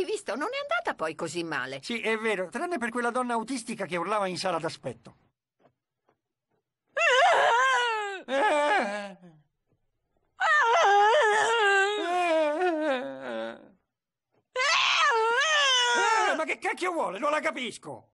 Hai visto? Non è andata poi così male. Sì, è vero, tranne per quella donna autistica che urlava in sala d'aspetto. Eh, ma che cacchio vuole? Non la capisco.